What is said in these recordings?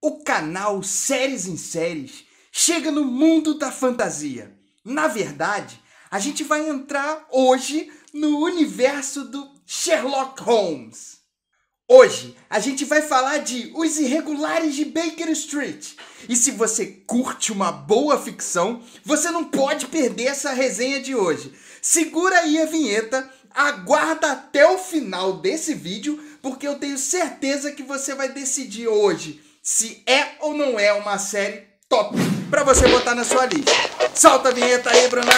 O canal Séries em Séries chega no mundo da fantasia. Na verdade, a gente vai entrar hoje no universo do Sherlock Holmes. Hoje a gente vai falar de Os Irregulares de Baker Street. E se você curte uma boa ficção, você não pode perder essa resenha de hoje. Segura aí a vinheta, aguarda até o final desse vídeo, porque eu tenho certeza que você vai decidir hoje se é ou não é uma série top para você botar na sua lista. Solta a vinheta aí, Brunão!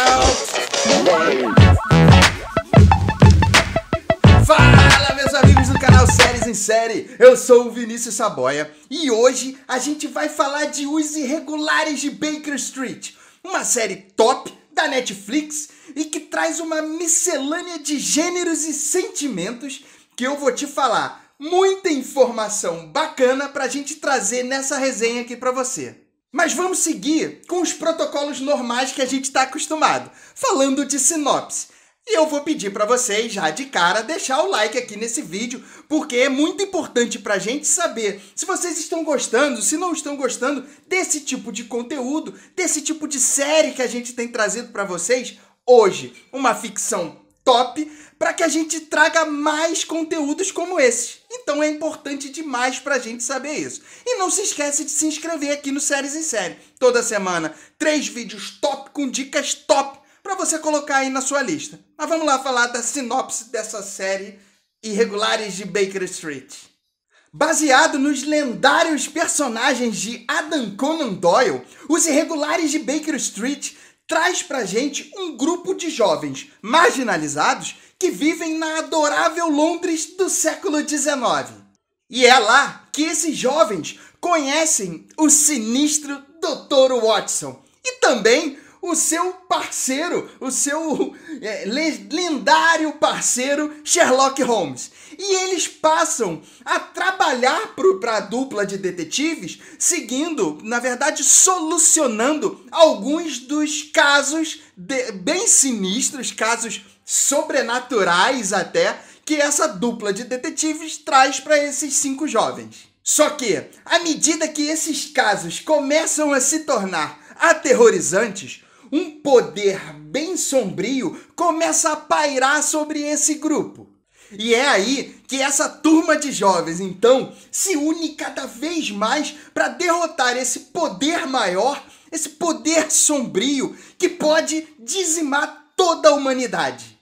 Fala, meus amigos do canal Séries em Série! Eu sou o Vinícius Saboia e hoje a gente vai falar de Os Irregulares de Baker Street, uma série top da Netflix e que traz uma miscelânea de gêneros e sentimentos que eu vou te falar muita informação bacana para a gente trazer nessa resenha aqui para você. Mas vamos seguir com os protocolos normais que a gente está acostumado, falando de sinopse. E eu vou pedir para vocês, já de cara, deixar o like aqui nesse vídeo, porque é muito importante para a gente saber se vocês estão gostando, se não estão gostando desse tipo de conteúdo, desse tipo de série que a gente tem trazido para vocês hoje. Uma ficção top, para que a gente traga mais conteúdos como esse. Então é importante demais para a gente saber isso. E não se esquece de se inscrever aqui no Séries em Série. Toda semana, três vídeos top com dicas top para você colocar aí na sua lista. Mas vamos lá falar da sinopse dessa série Irregulares de Baker Street. Baseado nos lendários personagens de Adam Conan Doyle, os Irregulares de Baker Street traz pra gente um grupo de jovens marginalizados que vivem na adorável Londres do século XIX. E é lá que esses jovens conhecem o sinistro Dr. Watson e também o seu parceiro, o seu é, lendário parceiro Sherlock Holmes. E eles passam a trabalhar para a dupla de detetives, seguindo, na verdade, solucionando alguns dos casos de, bem sinistros, casos sobrenaturais até, que essa dupla de detetives traz para esses cinco jovens. Só que, à medida que esses casos começam a se tornar aterrorizantes, um poder bem sombrio começa a pairar sobre esse grupo. E é aí que essa turma de jovens, então, se une cada vez mais para derrotar esse poder maior, esse poder sombrio que pode dizimar toda a humanidade.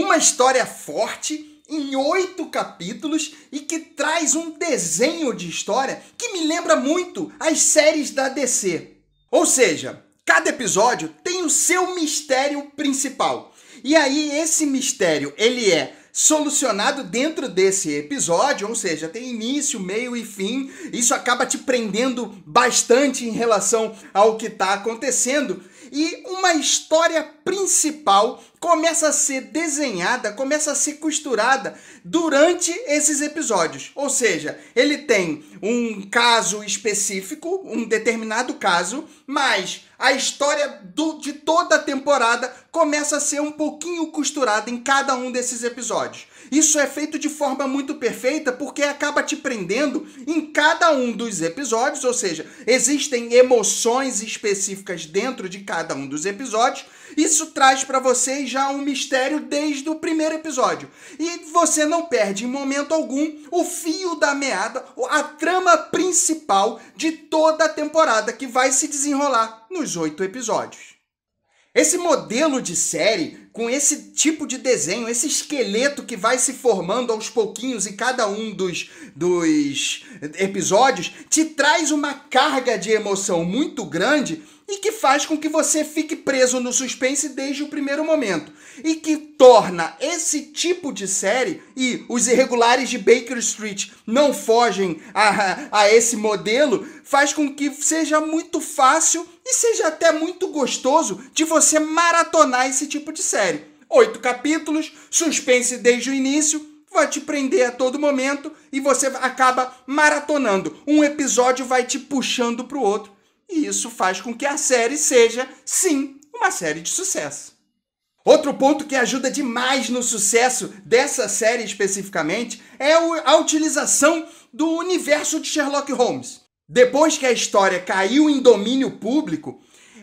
Uma história forte em oito capítulos e que traz um desenho de história que me lembra muito as séries da DC. Ou seja, cada episódio tem o seu mistério principal. E aí esse mistério, ele é solucionado dentro desse episódio, ou seja, tem início, meio e fim. Isso acaba te prendendo bastante em relação ao que está acontecendo e uma história principal começa a ser desenhada, começa a ser costurada durante esses episódios. Ou seja, ele tem um caso específico, um determinado caso, mas a história do, de toda a temporada começa a ser um pouquinho costurada em cada um desses episódios. Isso é feito de forma muito perfeita porque acaba te prendendo em cada um dos episódios, ou seja, existem emoções específicas dentro de cada um dos episódios. Isso traz para vocês já um mistério desde o primeiro episódio. E você não perde em momento algum o fio da meada, a trama principal de toda a temporada que vai se desenrolar nos oito episódios. Esse modelo de série, com esse tipo de desenho, esse esqueleto que vai se formando aos pouquinhos em cada um dos, dos episódios, te traz uma carga de emoção muito grande e que faz com que você fique preso no suspense desde o primeiro momento. E que torna esse tipo de série, e os irregulares de Baker Street não fogem a, a esse modelo, faz com que seja muito fácil e seja até muito gostoso de você maratonar esse tipo de série. Oito capítulos, suspense desde o início, vai te prender a todo momento e você acaba maratonando. Um episódio vai te puxando para o outro e isso faz com que a série seja, sim, uma série de sucesso. Outro ponto que ajuda demais no sucesso dessa série especificamente é a utilização do universo de Sherlock Holmes. Depois que a história caiu em domínio público,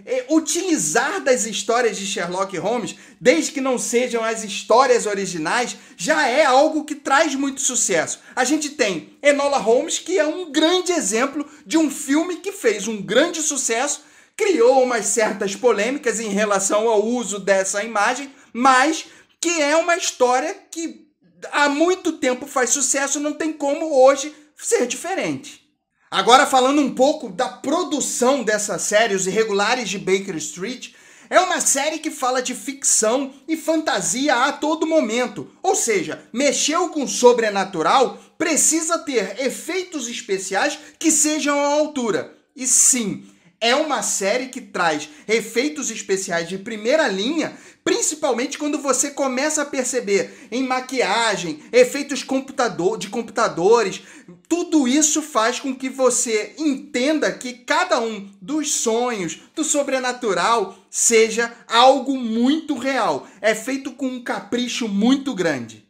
é, utilizar das histórias de Sherlock Holmes, desde que não sejam as histórias originais, já é algo que traz muito sucesso. A gente tem Enola Holmes, que é um grande exemplo de um filme que fez um grande sucesso, criou umas certas polêmicas em relação ao uso dessa imagem, mas que é uma história que há muito tempo faz sucesso, não tem como hoje ser diferente. Agora falando um pouco da produção dessa série, Os Irregulares de Baker Street, é uma série que fala de ficção e fantasia a todo momento. Ou seja, mexeu com o sobrenatural precisa ter efeitos especiais que sejam à altura. E sim, é uma série que traz efeitos especiais de primeira linha, principalmente quando você começa a perceber em maquiagem, efeitos computador, de computadores, tudo isso faz com que você entenda que cada um dos sonhos, do sobrenatural, seja algo muito real. É feito com um capricho muito grande.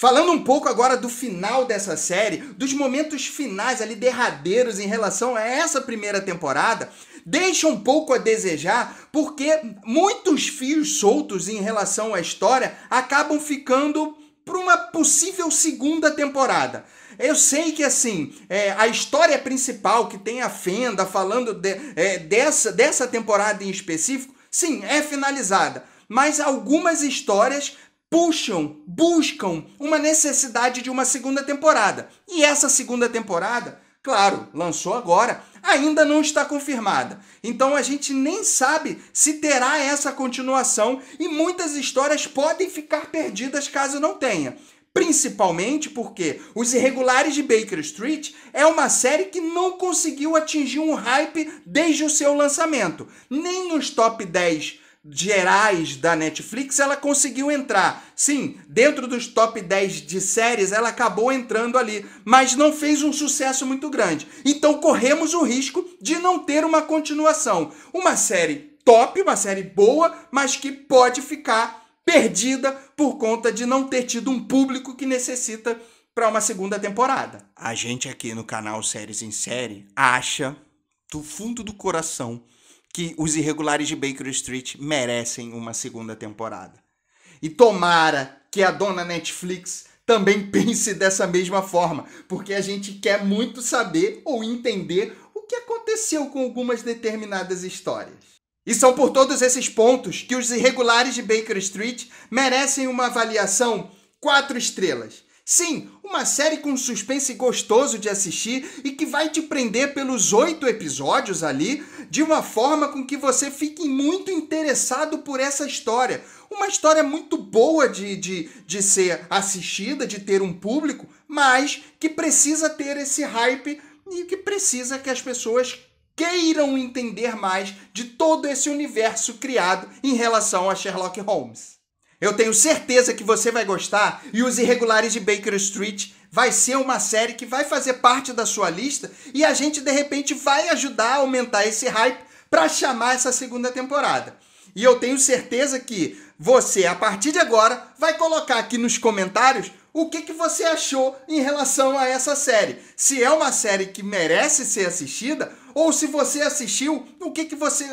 Falando um pouco agora do final dessa série, dos momentos finais ali derradeiros em relação a essa primeira temporada, deixa um pouco a desejar, porque muitos fios soltos em relação à história acabam ficando para uma possível segunda temporada. Eu sei que assim, é, a história principal que tem a Fenda falando de, é, dessa, dessa temporada em específico, sim, é finalizada mas algumas histórias puxam, buscam uma necessidade de uma segunda temporada. E essa segunda temporada, claro, lançou agora, ainda não está confirmada. Então a gente nem sabe se terá essa continuação e muitas histórias podem ficar perdidas caso não tenha. Principalmente porque Os Irregulares de Baker Street é uma série que não conseguiu atingir um hype desde o seu lançamento, nem nos top 10 gerais da Netflix, ela conseguiu entrar. Sim, dentro dos top 10 de séries, ela acabou entrando ali, mas não fez um sucesso muito grande. Então corremos o risco de não ter uma continuação. Uma série top, uma série boa, mas que pode ficar perdida por conta de não ter tido um público que necessita para uma segunda temporada. A gente aqui no canal Séries em Série acha do fundo do coração que os irregulares de Baker Street merecem uma segunda temporada. E tomara que a dona Netflix também pense dessa mesma forma, porque a gente quer muito saber ou entender o que aconteceu com algumas determinadas histórias. E são por todos esses pontos que os irregulares de Baker Street merecem uma avaliação 4 estrelas. Sim, uma série com suspense gostoso de assistir e que vai te prender pelos oito episódios ali, de uma forma com que você fique muito interessado por essa história. Uma história muito boa de, de, de ser assistida, de ter um público, mas que precisa ter esse hype e que precisa que as pessoas queiram entender mais de todo esse universo criado em relação a Sherlock Holmes. Eu tenho certeza que você vai gostar e Os Irregulares de Baker Street vai ser uma série que vai fazer parte da sua lista e a gente de repente vai ajudar a aumentar esse hype para chamar essa segunda temporada. E eu tenho certeza que você, a partir de agora, vai colocar aqui nos comentários o que, que você achou em relação a essa série. Se é uma série que merece ser assistida, ou se você assistiu, o que, que você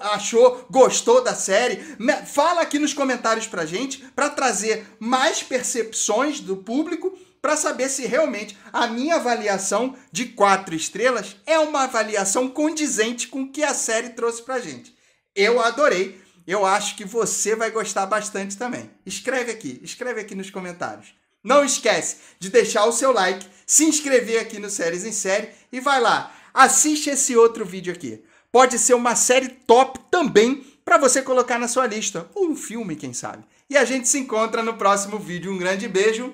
achou, gostou da série. Fala aqui nos comentários pra gente, para trazer mais percepções do público, para saber se realmente a minha avaliação de quatro estrelas é uma avaliação condizente com o que a série trouxe pra gente. Eu adorei. Eu acho que você vai gostar bastante também. Escreve aqui, escreve aqui nos comentários. Não esquece de deixar o seu like, se inscrever aqui no Séries em Série e vai lá, assiste esse outro vídeo aqui. Pode ser uma série top também para você colocar na sua lista, ou um filme, quem sabe. E a gente se encontra no próximo vídeo. Um grande beijo.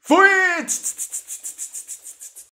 Fui!